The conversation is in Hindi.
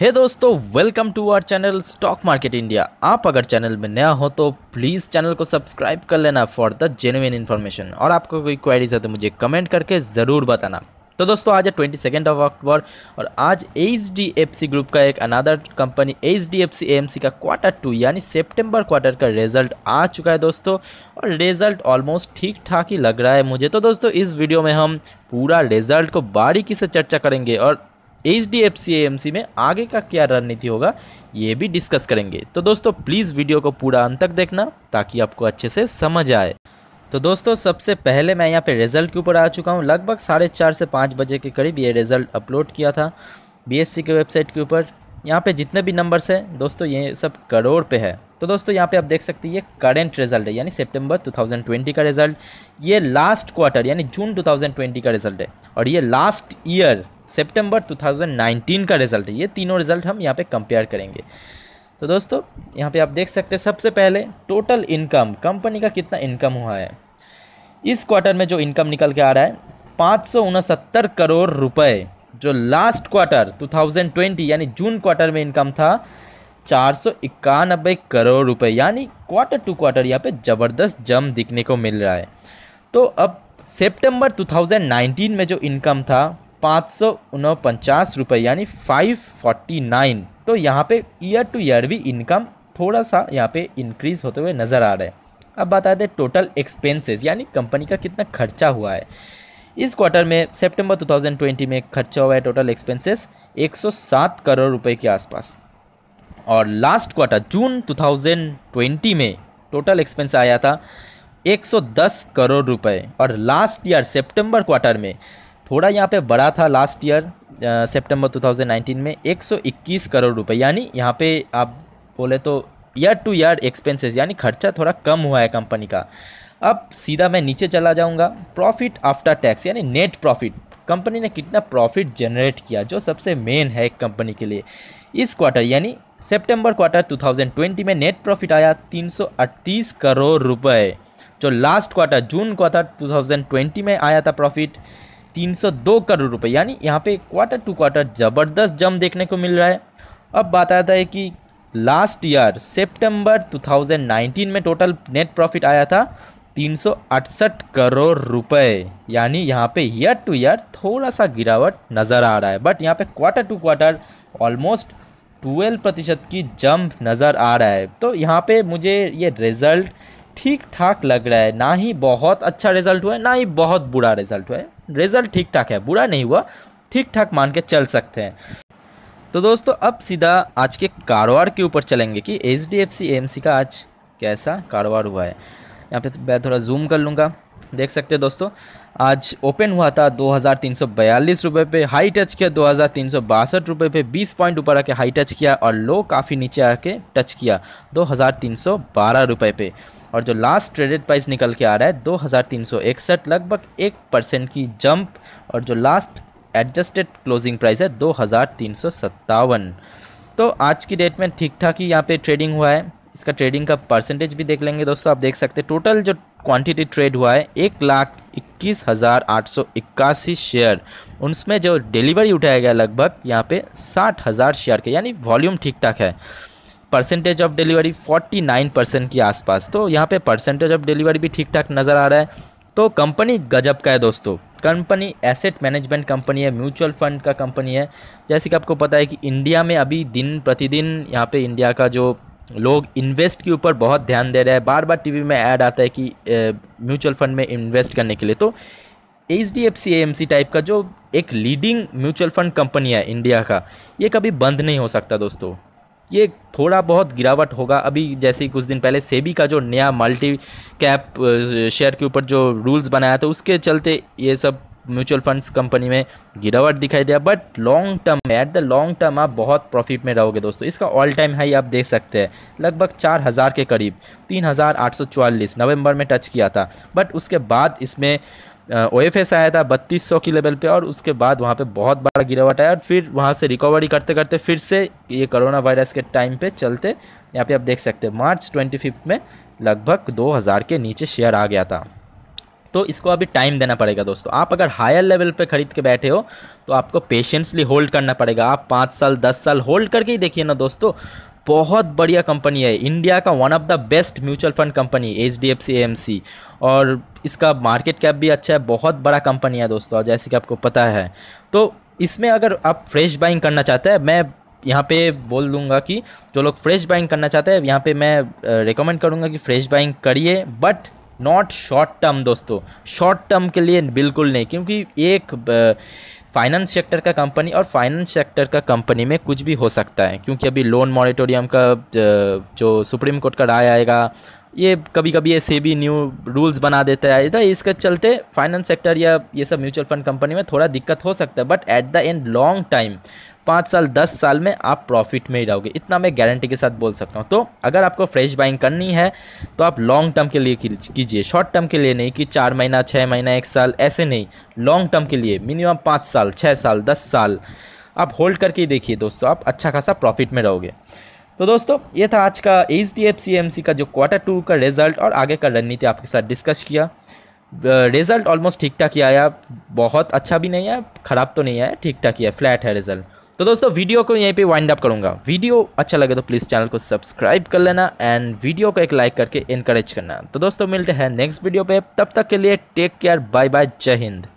हे hey दोस्तों welcome to our channel stock market India आप अगर चैनल में नया हो तो प्लीज़ चैनल को सब्सक्राइब कर लेना फॉर द जेनुइन इन्फॉर्मेशन और आपको कोई क्वेरीज है तो मुझे कमेंट करके ज़रूर बताना तो दोस्तों आज है ट्वेंटी सेकेंड ऑफ अक्टूबर और आज एच ग्रुप का एक अनादर कंपनी एच डी का क्वार्टर टू यानी सेप्टेम्बर क्वार्टर का रिजल्ट आ चुका है दोस्तों और रिजल्ट ऑलमोस्ट ठीक ठाक ही लग रहा है मुझे तो दोस्तों इस वीडियो में हम पूरा रिजल्ट को बारीकी से चर्चा करेंगे और H D F C M C में आगे का क्या रणनीति होगा ये भी डिस्कस करेंगे तो दोस्तों प्लीज़ वीडियो को पूरा अंत तक देखना ताकि आपको अच्छे से समझ आए तो दोस्तों सबसे पहले मैं यहाँ पे रिजल्ट के ऊपर आ चुका हूँ लगभग साढ़े चार से पाँच बजे के करीब ये रिजल्ट अपलोड किया था बीएससी के वेबसाइट के ऊपर यहाँ पे जितने भी नंबर्स हैं दोस्तों ये सब करोड़ पे है तो दोस्तों यहाँ पे आप देख सकते हैं ये करेंट रिजल्ट है यानी सितंबर 2020 का रिजल्ट ये लास्ट क्वार्टर यानी जून 2020 का रिजल्ट है और ये लास्ट ईयर सितंबर 2019 का रिजल्ट है ये तीनों रिजल्ट हम यहाँ पे कंपेयर करेंगे तो दोस्तों यहाँ पर आप देख सकते हैं सबसे पहले टोटल इनकम कंपनी का कितना इनकम हुआ है इस क्वार्टर में जो इनकम निकल के आ रहा है पाँच करोड़ रुपये जो लास्ट क्वार्टर 2020 यानी जून क्वार्टर में इनकम था चार करोड़ रुपए यानी क्वार्टर टू क्वार्टर यहाँ पे ज़बरदस्त जम दिखने को मिल रहा है तो अब सितंबर 2019 में जो इनकम था पाँच सौ रुपये यानी 549 तो यहाँ पे ईयर टू ईयर भी इनकम थोड़ा सा यहाँ पे इंक्रीज़ होते हुए नज़र आ रहा है अब बता दें टोटल एक्सपेंसेस यानी कंपनी का कितना खर्चा हुआ है इस क्वार्टर में सितंबर 2020 में खर्चा हुआ है टोटल एक्सपेंसेस 107 करोड़ रुपए के आसपास और लास्ट क्वार्टर जून 2020 में टोटल एक्सपेंस आया था 110 करोड़ रुपए और लास्ट ईयर सितंबर क्वार्टर में थोड़ा यहाँ पे बड़ा था लास्ट ईयर सितंबर 2019 में 121 करोड़ रुपए यानी यहाँ पे आप बोले तो ईयर टू ईयर एक्सपेंसेस यानी खर्चा थोड़ा कम हुआ है कंपनी का अब सीधा मैं नीचे चला जाऊँगा प्रॉफिट आफ्टर टैक्स यानी नेट प्रॉफिट कंपनी ने कितना प्रॉफिट जनरेट किया जो सबसे मेन है एक कंपनी के लिए इस क्वार्टर यानी सितंबर क्वार्टर 2020 में नेट प्रॉफिट आया 338 करोड़ रुपए जो लास्ट क्वार्टर जून क्वार्टर 2020 में आया था प्रॉफिट 302 करोड़ रुपए यानी यहाँ पे क्वार्टर टू क्वार्टर ज़बरदस्त जम देखने को मिल रहा है अब बात आता है कि लास्ट ईयर सितंबर 2019 में टोटल नेट प्रॉफिट आया था तीन करोड़ रुपए यानी यहाँ पे ईयर टू ईयर थोड़ा सा गिरावट नज़र आ रहा है बट यहाँ पे क्वार्टर टू क्वार्टर ऑलमोस्ट 12 प्रतिशत की जंप नज़र आ रहा है तो यहाँ पे मुझे ये रिज़ल्ट ठीक ठाक लग रहा है ना ही बहुत अच्छा रिज़ल्ट हुआ है ना ही बहुत बुरा रिज़ल्ट हुआ है रिज़ल्ट ठीक ठाक है बुरा नहीं हुआ ठीक ठाक मान के चल सकते हैं तो दोस्तों अब सीधा आज के कारोबार के ऊपर चलेंगे कि H D F C M C का आज कैसा कारोबार हुआ है यहाँ पे मैं थोड़ा जूम कर लूँगा देख सकते हैं दोस्तों आज ओपन हुआ था दो हज़ार तीन सौ बयालीस रुपये पे हाई टच किया दो हज़ार तीन सौ बासठ रुपये पे बीस पॉइंट ऊपर आके हाई टच किया और लो काफ़ी नीचे आके टच किया दो हज़ार तीन सौ बारह रुपये पे और जो लास्ट ट्रेडेड प्राइस निकल के आ रहा है दो हज़ार तीन सौ इकसठ लगभग एक परसेंट की जंप और जो लास्ट एडजस्टेड क्लोजिंग प्राइस है दो हज़ार तीन सौ सत्तावन तो आज की डेट में ठीक ठाक ही यहाँ पे ट्रेडिंग हुआ है इसका ट्रेडिंग का परसेंटेज भी देख लेंगे दोस्तों आप देख सकते हैं टोटल जो क्वांटिटी ट्रेड हुआ है एक लाख इक्कीस हज़ार आठ सौ इक्यासी शेयर उसमें जो डिलीवरी उठाया गया लगभग यहाँ पे साठ हज़ार शेयर के यानी वॉल्यूम ठीक ठाक है percentage of delivery forty nine percent के आसपास तो यहाँ पे परसेंटेज ऑफ डिलीवरी भी ठीक ठाक नज़र आ रहा है तो कंपनी गजब का है दोस्तों कंपनी एसेट मैनेजमेंट कंपनी है म्यूचुअल फंड का कंपनी है जैसे कि आपको पता है कि इंडिया में अभी दिन प्रतिदिन यहाँ पे इंडिया का जो लोग इन्वेस्ट के ऊपर बहुत ध्यान दे रहे हैं बार बार टीवी में ऐड आता है कि म्यूचुअल फंड में इन्वेस्ट करने के लिए तो H D F C M C type का जो एक लीडिंग म्यूचुअल फंड कंपनी है इंडिया का ये कभी बंद नहीं हो सकता दोस्तों ये थोड़ा बहुत गिरावट होगा अभी जैसे कुछ दिन पहले सेबी का जो नया मल्टी कैप शेयर के ऊपर जो रूल्स बनाया था उसके चलते ये सब म्यूचुअल फंड्स कंपनी में गिरावट दिखाई दिया बट लॉन्ग टर्म में एट द लॉन्ग टर्म आप बहुत प्रॉफिट में रहोगे दोस्तों इसका ऑल टाइम हाई आप देख सकते हैं लगभग चार हज़ार के करीब तीन हज़ार आठ सौ चौवालीस नवम्बर में टच किया था बट उसके बाद इसमें ओ एफ एस आया था बत्तीस सौ के लेवल पे और उसके बाद वहाँ पे बहुत बड़ा गिरावट आया और फिर वहाँ से रिकवरी करते करते फिर से ये कोरोना वायरस के टाइम पे चलते यहाँ पे आप देख सकते हैं मार्च ट्वेंटी फिफ्थ में लगभग हज़ार के नीचे शेयर आ गया था तो इसको अभी टाइम देना पड़ेगा दोस्तों आप अगर हायर लेवल पे खरीद के बैठे हो तो आपको पेशेंसली होल्ड करना पड़ेगा आप पाँच साल दस साल होल्ड करके ही देखिए ना दोस्तों बहुत बढ़िया कंपनी है इंडिया का one of the best mutual fund company H D F C M C और इसका मार्केट कैप भी अच्छा है बहुत बड़ा कंपनी है दोस्तों जैसे कि आपको पता है तो इसमें अगर आप फ्रेश बाइंग करना चाहते हैं मैं यहाँ पे बोल दूँगा कि जो लोग फ्रेश बाइंग करना चाहते हैं यहाँ पे मैं रिकमेंड करूँगा कि फ्रेश बाइंग करिए बट नॉट शॉर्ट टर्म दोस्तों शॉर्ट टर्म के लिए बिल्कुल नहीं क्योंकि एक फाइनेंस सेक्टर का कंपनी और फाइनेंस सेक्टर का कंपनी में कुछ भी हो सकता है क्योंकि अभी लोन मॉरिटोरियम का जो सुप्रीम कोर्ट का राय आएगा ये कभी कभी ये सेबी न्यू रूल्स बना देता है इधर इसके चलते फाइनेंस सेक्टर या ये सब म्यूचुअल फंड कंपनी में थोड़ा दिक्कत हो सकता है but at the end long time पाँच साल दस साल में आप प्रॉफिट में ही रहोगे इतना मैं गारंटी के साथ बोल सकता हूँ तो अगर आपको फ्रेश बाइंग करनी है तो आप लॉन्ग टर्म के लिए कीजिए शॉर्ट टर्म के लिए नहीं कि चार महीना छः महीना एक साल ऐसे नहीं लॉन्ग टर्म के लिए मिनिमम पाँच साल छः साल दस साल आप होल्ड करके ही देखिए दोस्तों आप अच्छा खासा प्रॉफिट में रहोगे तो दोस्तों ये था आज का एच डी का जो क्वार्टर टू का रिजल्ट और आगे का रणनीति आपके साथ डिस्कस किया रिज़ल्ट ऑलमोस्ट ठीक ठाक ही आया बहुत अच्छा भी नहीं है ख़राब तो नहीं है ठीक ठाक ही है फ्लैट है रिज़ल्ट तो दोस्तों वीडियो को यहीं पे वाइंड अप करूँगा वीडियो अच्छा लगे तो प्लीज़ चैनल को सब्सक्राइब कर लेना एंड वीडियो को एक लाइक करके इनकरेज करना तो दोस्तों मिलते हैं नेक्स्ट वीडियो पे तब तक के लिए टेक केयर बाय बाय जय हिंद